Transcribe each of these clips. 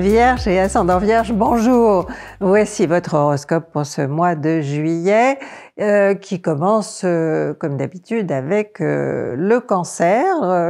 Vierge et ascendant Vierge, bonjour. Voici votre horoscope pour ce mois de juillet euh, qui commence euh, comme d'habitude avec euh, le cancer,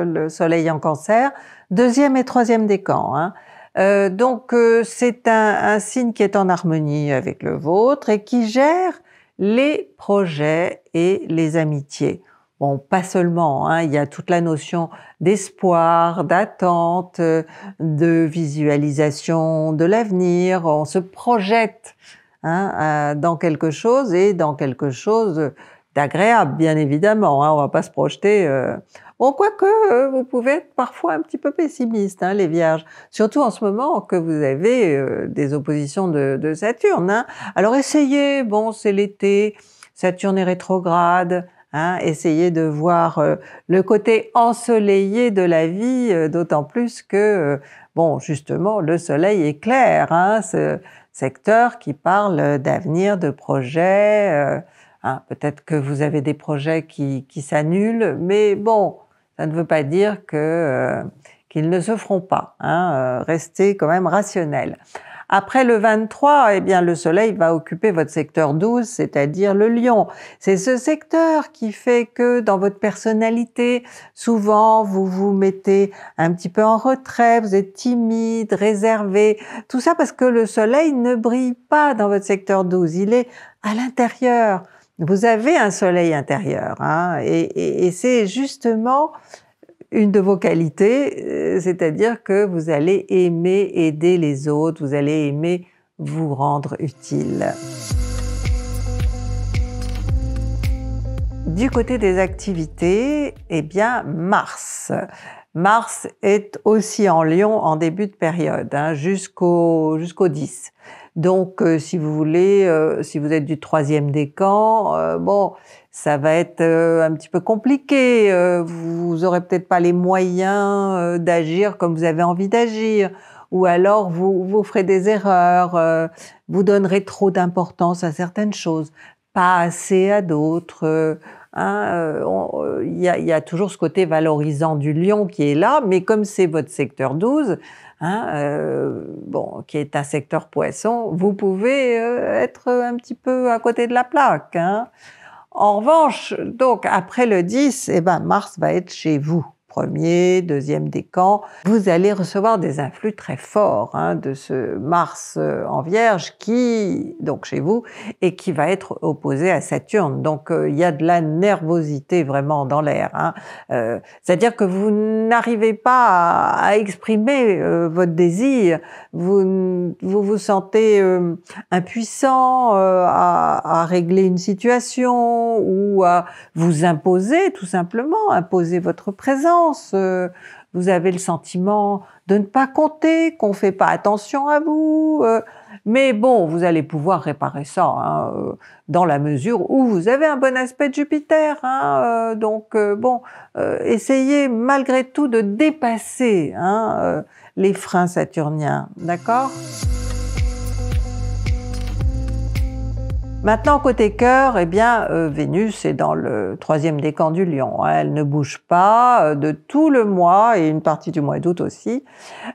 le soleil en cancer, deuxième et troisième décan. Hein. donc c'est un, signe qui est en harmonie avec le vôtre et qui gère les projets et les amitiés. Bon, pas seulement, hein, il y a toute la notion d'espoir, d'attente, de visualisation de l'avenir, on se projette hein, euh, dans quelque chose et dans quelque chose d'agréable, bien évidemment, hein, on va pas se projeter. Euh. Bon, quoique, euh, vous pouvez être parfois un petit peu pessimiste, hein, les vierges, surtout en ce moment que vous avez des oppositions de, Saturne. Alors essayez, bon, c'est l'été, Saturne est rétrograde, Hein, Essayez de voir euh, le côté ensoleillé de la vie, euh, d'autant plus que, euh, bon, justement, le soleil est hein, ce secteur qui parle d'avenir, de projets. Hein, peut-être que vous avez des projets qui, s'annulent, mais bon, ça ne veut pas dire que qu'ils ne se feront pas. Hein, restez quand même rationnel. Après le 23, eh bien, le soleil va occuper votre secteur 12, c'est-à-dire le lion. C'est ce secteur qui fait que dans votre personnalité, souvent, vous vous mettez un petit peu en retrait, vous êtes timide, réservé. Tout ça parce que le soleil ne brille pas dans votre secteur 12. Il est à l'intérieur. Vous avez un soleil intérieur, hein, et c'est justement une de vos qualités, euh, c'est-à-dire que vous allez aimer aider les autres, vous allez aimer vous rendre utile. Du côté des activités, eh bien Mars. Mars est aussi en Lyon en début de période, hein, jusqu'au 10. Donc, euh, si vous voulez, euh, si vous êtes du troisième décan, camps, bon, ça va être euh, un petit peu compliqué. Euh, vous aurez peut-être pas les moyens euh, d'agir comme vous avez envie d'agir. Ou alors vous, vous ferez des erreurs, vous donnerez trop d'importance à certaines choses, pas assez à d'autres. Hein, il y, y, a toujours ce côté valorisant du lion qui est là, mais comme c'est votre secteur 12, hein, bon, qui est un secteur poisson, vous pouvez être un petit peu à côté de la plaque. Hein. En revanche, donc après le 10, eh ben Mars va être chez vous premier, deuxième décan, vous allez recevoir des influx très forts hein, de ce Mars euh, en Vierge qui, donc chez vous, et qui va être opposé à Saturne. Donc euh, il y a de la nervosité vraiment dans l'air. Hein. Euh, c'est-à-dire que vous n'arrivez pas à, exprimer votre désir, vous, vous sentez impuissant à, à régler une situation ou à vous imposer tout simplement, imposer votre présence. Euh, vous avez le sentiment de ne pas compter, qu'on ne fait pas attention à vous. Euh, mais bon, vous allez pouvoir réparer ça hein, euh, dans la mesure où vous avez un bon aspect de Jupiter. Hein, donc bon, essayez malgré tout de dépasser hein, les freins saturniens, d'accord Maintenant, côté cœur, eh bien, euh, Vénus est dans le troisième décan du lion. Hein. Elle ne bouge pas euh, de tout le mois et une partie du mois d'août aussi.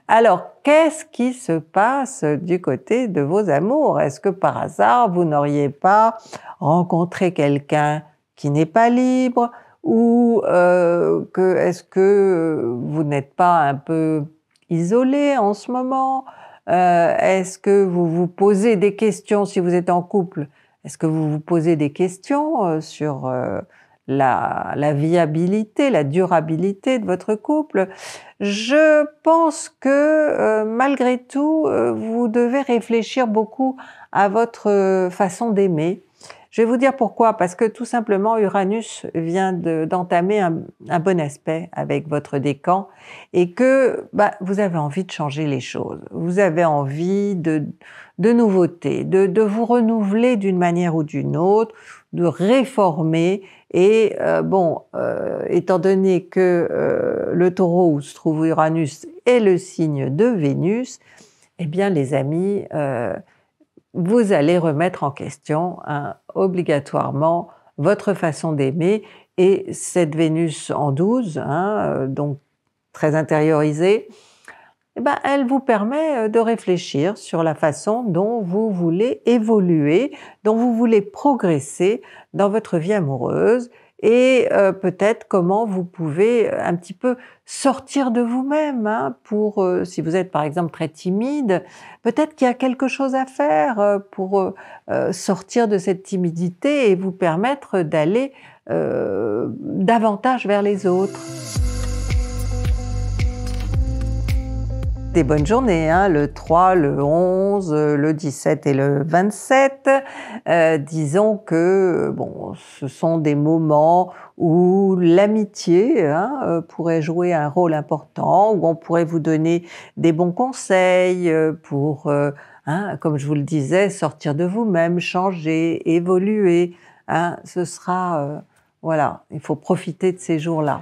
Alors, qu'est-ce qui se passe du côté de vos amours Est-ce que par hasard, vous n'auriez pas rencontré quelqu'un qui n'est pas libre Ou euh, que est-ce que vous n'êtes pas un peu isolé en ce moment Est-ce que vous vous posez des questions si vous êtes en couple est-ce que vous vous posez des questions euh, sur euh, la, viabilité, la durabilité de votre couple Je pense que euh, malgré tout, vous devez réfléchir beaucoup à votre façon d'aimer, je vais vous dire pourquoi. Parce que tout simplement, Uranus vient d'entamer un, bon aspect avec votre décan et que bah, vous avez envie de changer les choses. Vous avez envie de, nouveautés, de, vous renouveler d'une manière ou d'une autre, de réformer. Et euh, bon, euh, étant donné que euh, le taureau où se trouve Uranus est le signe de Vénus, eh bien, les amis, vous allez remettre en question hein, obligatoirement votre façon d'aimer et cette Vénus en 12, hein, euh, donc très intériorisée, eh ben, elle vous permet euh, de réfléchir sur la façon dont vous voulez évoluer, dont vous voulez progresser dans votre vie amoureuse et euh, peut-être comment vous pouvez euh, un petit peu sortir de vous-même hein, pour, euh, si vous êtes par exemple très timide, peut-être qu'il y a quelque chose à faire pour sortir de cette timidité et vous permettre d'aller davantage vers les autres. des bonnes journées, hein. le 3, le 11, le 17 et le 27. Euh, disons que bon, ce sont des moments où l'amitié hein, euh, pourrait jouer un rôle important, où on pourrait vous donner des bons conseils euh, pour, hein, comme je vous le disais, sortir de vous-même, changer, évoluer. ce sera, voilà, il faut profiter de ces jours-là.